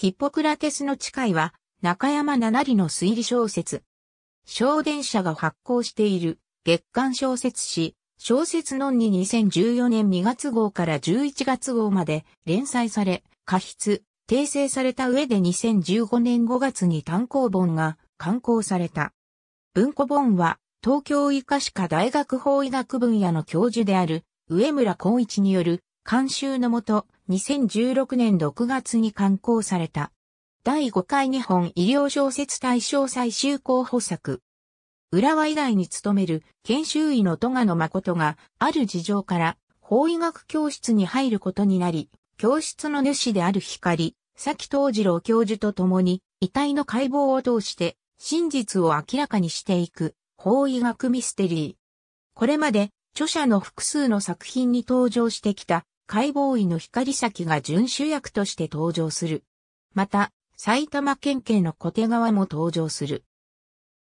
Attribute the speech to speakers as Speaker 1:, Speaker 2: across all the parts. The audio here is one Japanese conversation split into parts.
Speaker 1: ヒポクラテスの誓いは、中山七里の推理小説。小電車が発行している月刊小説誌、小説のんに2014年2月号から11月号まで連載され、過筆、訂正された上で2015年5月に単行本が刊行された。文庫本は、東京医科歯科大学法医学分野の教授である、上村光一による、監修のもと、2016年6月に刊行された。第5回日本医療小説大賞最終候補作。浦和医大に勤める研修医の戸賀野誠がある事情から法医学教室に入ることになり、教室の主である光、佐木藤次郎教授と共に遺体の解剖を通して真実を明らかにしていく法医学ミステリー。これまで著者の複数の作品に登場してきた解剖医の光崎が準主役として登場する。また、埼玉県警の小手川も登場する。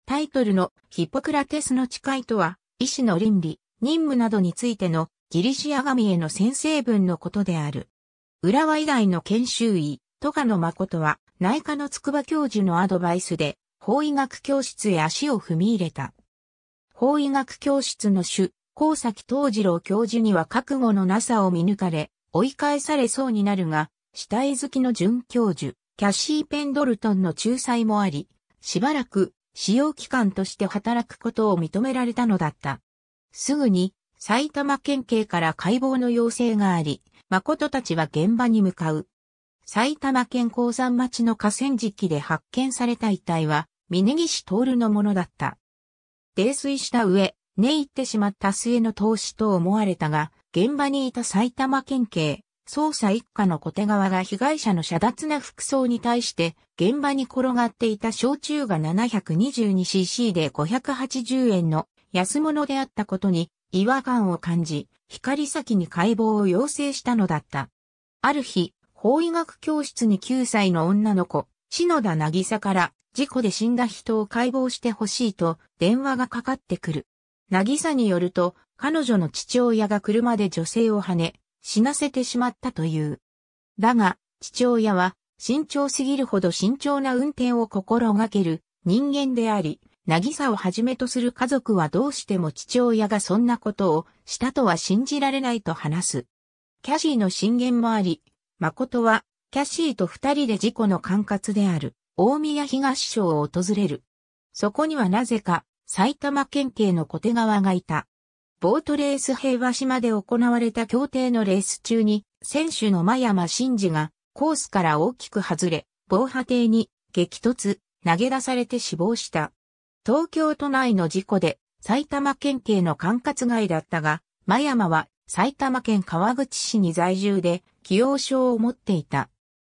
Speaker 1: タイトルのヒポクラテスの誓いとは、医師の倫理、任務などについてのギリシア神への先生文のことである。浦和医大の研修医、戸賀野誠は、内科の筑波教授のアドバイスで、法医学教室へ足を踏み入れた。法医学教室の主、高崎藤次郎教授には覚悟のなさを見抜かれ、追い返されそうになるが、死体好きの准教授、キャシー・ペンドルトンの仲裁もあり、しばらく使用機関として働くことを認められたのだった。すぐに埼玉県警から解剖の要請があり、誠たちは現場に向かう。埼玉県鉱山町の河川敷で発見された遺体は、峯岸徹のものだった。泥酔した上、寝入ってしまった末の投資と思われたが、現場にいた埼玉県警、捜査一課の小手側が被害者の遮奪な服装に対して、現場に転がっていた焼酎が 722cc で580円の安物であったことに違和感を感じ、光先に解剖を要請したのだった。ある日、法医学教室に9歳の女の子、篠田渚から事故で死んだ人を解剖してほしいと電話がかかってくる。なぎさによると、彼女の父親が車で女性をはね、死なせてしまったという。だが、父親は、慎重すぎるほど慎重な運転を心がける人間であり、なぎさをはじめとする家族はどうしても父親がそんなことをしたとは信じられないと話す。キャシーの進言もあり、誠は、キャシーと二人で事故の管轄である、大宮東省を訪れる。そこにはなぜか、埼玉県警の小手川がいた。ボートレース平和島で行われた協定のレース中に、選手の真山真嗣がコースから大きく外れ、防波堤に激突、投げ出されて死亡した。東京都内の事故で埼玉県警の管轄外だったが、真山は埼玉県川口市に在住で、起用証を持っていた。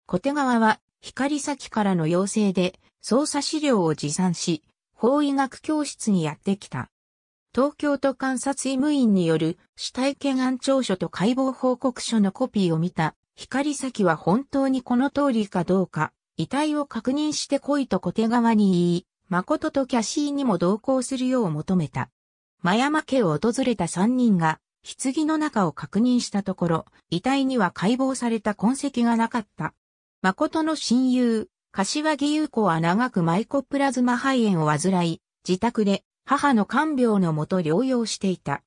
Speaker 1: 小手川は、光先からの要請で、捜査資料を持参し、法医学教室にやってきた。東京都監察医務院による死体検案調書と解剖報告書のコピーを見た光崎は本当にこの通りかどうか、遺体を確認して来いと小手側に言い、誠とキャシーにも同行するよう求めた。真山家を訪れた3人が、棺の中を確認したところ、遺体には解剖された痕跡がなかった。誠の親友、柏木優子は長くマイコプラズマ肺炎を患い、自宅で母の看病のもと療養していた。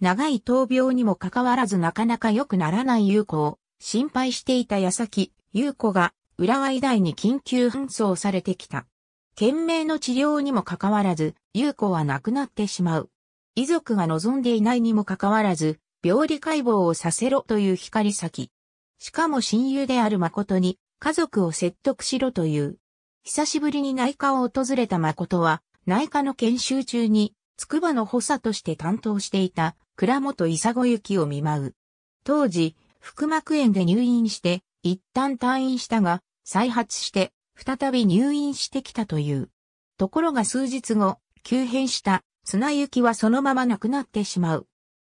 Speaker 1: 長い闘病にもかかわらずなかなか良くならない優子を心配していた矢先、優子が浦和医大に緊急搬送されてきた。懸命の治療にもかかわらず、優子は亡くなってしまう。遺族が望んでいないにもかかわらず、病理解剖をさせろという光先。しかも親友である誠に、家族を説得しろという。久しぶりに内科を訪れた誠は、内科の研修中に、筑波の補佐として担当していた倉本伊佐子行きを見舞う。当時、腹膜炎で入院して、一旦退院したが、再発して、再び入院してきたという。ところが数日後、急変した綱行はそのまま亡くなってしまう。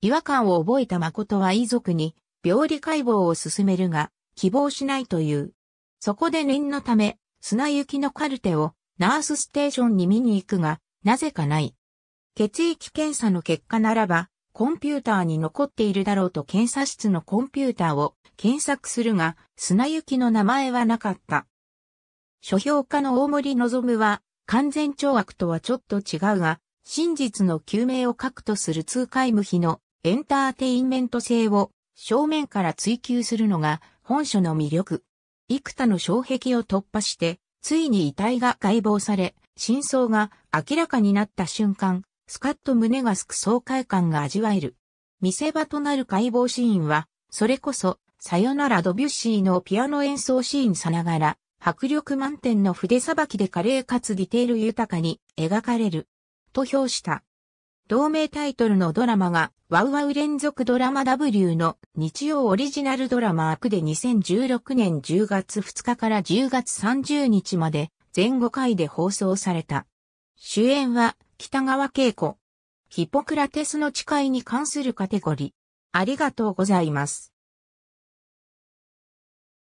Speaker 1: 違和感を覚えた誠は遺族に、病理解剖を進めるが、希望しないという。そこで念のため、砂雪のカルテをナースステーションに見に行くが、なぜかない。血液検査の結果ならば、コンピューターに残っているだろうと検査室のコンピューターを検索するが、砂雪の名前はなかった。書評家の大森望は、完全懲悪とはちょっと違うが、真実の究明を核とする痛快無比のエンターテインメント性を正面から追求するのが本書の魅力。幾多の障壁を突破して、ついに遺体が解剖され、真相が明らかになった瞬間、スカッと胸がすく爽快感が味わえる。見せ場となる解剖シーンは、それこそ、さよならドビュッシーのピアノ演奏シーンさながら、迫力満点の筆さばきで華麗かつディテール豊かに描かれる。と評した。同名タイトルのドラマが、ワウワウ連続ドラマ W の日曜オリジナルドラマクで2016年10月2日から10月30日まで全5回で放送された。主演は北川景子。ヒポクラテスの誓いに関するカテゴリー。ありがとうございます。